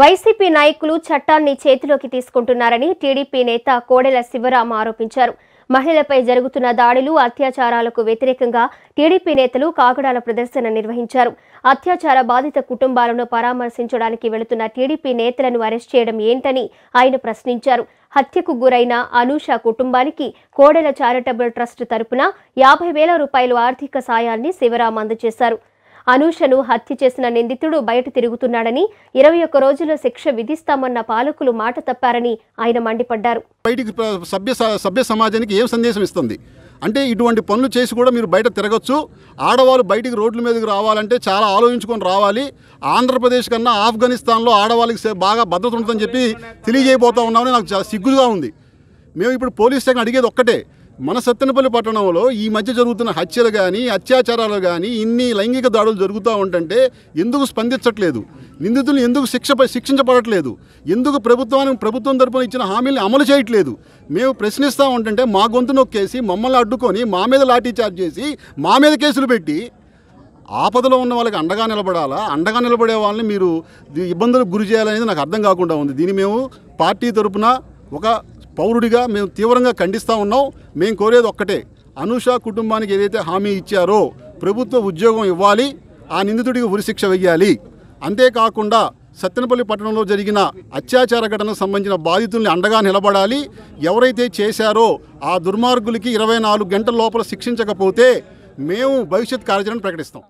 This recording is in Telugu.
వైసీపీ నాయకులు చట్టాన్ని చేతిలోకి తీసుకుంటున్నారని టీడీపీ నేత కోడెల శివరాం ఆరోపించారు మహిళలపై జరుగుతున్న దాడులు అత్యాచారాలకు వ్యతిరేకంగా టీడీపీ నేతలు కాగడాల ప్రదర్శన నిర్వహించారు అత్యాచార బాధిత కుటుంబాలను పరామర్శించడానికి వెళుతున్న టీడీపీ నేతలను అరెస్ట్ చేయడం ఏంటని ఆయన ప్రశ్నించారు హత్యకు గురైన అనూష కుటుంబానికి కోడెల చారిటబుల్ ట్రస్ట్ తరపున యాభై వేల రూపాయలు ఆర్థిక సాయాన్ని శివరాం అందజేశారు అనూషను హత్య చేసిన నిందితుడు బయట తిరుగుతున్నాడని ఇరవై ఒక్క రోజుల శిక్ష విధిస్తామన్న పాలకులు మాట తప్పారని ఆయన మండిపడ్డారు బయటికి సభ్య సభ్య సమాజానికి ఏం సందేశం ఇస్తుంది అంటే ఇటువంటి పనులు చేసి కూడా మీరు బయట తిరగచ్చు ఆడవాళ్ళు బయటికి రోడ్ల మీదకి రావాలంటే చాలా ఆలోచించుకొని రావాలి ఆంధ్రప్రదేశ్ కన్నా ఆఫ్ఘనిస్తాన్లో ఆడవాళ్ళకి బాగా భద్రత ఉంటుందని చెప్పి తెలియజేయబోతా ఉన్నామని నాకు చాలా సిగ్గుగా ఉంది మేము ఇప్పుడు పోలీస్ స్టేషన్ అడిగేది ఒక్కటే మన సత్తెనపల్లి పట్టణంలో ఈ మధ్య జరుగుతున్న హత్యలు కానీ అత్యాచారాలు కానీ ఇన్ని లైంగిక దాడులు జరుగుతూ ఉంటంటే ఎందుకు స్పందించట్లేదు నిందితులు ఎందుకు శిక్ష శిక్షించబడట్లేదు ఎందుకు ప్రభుత్వానికి ప్రభుత్వం తరపున ఇచ్చిన హామీలు అమలు చేయట్లేదు మేము ప్రశ్నిస్తూ ఉంటుంటే మా గొంతు నొక్కేసి మమ్మల్ని అడ్డుకొని మా మీద లాఠీ చార్జ్ చేసి మా మీద కేసులు పెట్టి ఆపదలో ఉన్న వాళ్ళకి అండగా నిలబడాలా అండగా నిలబడే వాళ్ళని మీరు ఇబ్బందులకు గురి చేయాలనేది నాకు అర్థం కాకుండా ఉంది దీన్ని మేము పార్టీ తరపున ఒక పౌరుడిగా మేము తీవ్రంగా ఖండిస్తూ ఉన్నాం మేము కోరేది ఒక్కటే అనూష కుటుంబానికి ఏదైతే హామీ ఇచ్చారో ప్రభుత్వ ఉద్యోగం ఇవ్వాలి ఆ నిందితుడికి ఉరిశిక్ష వేయాలి అంతేకాకుండా సత్తెనపల్లి పట్టణంలో జరిగిన అత్యాచార ఘటనకు సంబంధించిన బాధితుల్ని అండగా నిలబడాలి ఎవరైతే చేశారో ఆ దుర్మార్గులకి ఇరవై నాలుగు గంటల లోపల శిక్షించకపోతే మేము భవిష్యత్ కార్యాచరణ ప్రకటిస్తాం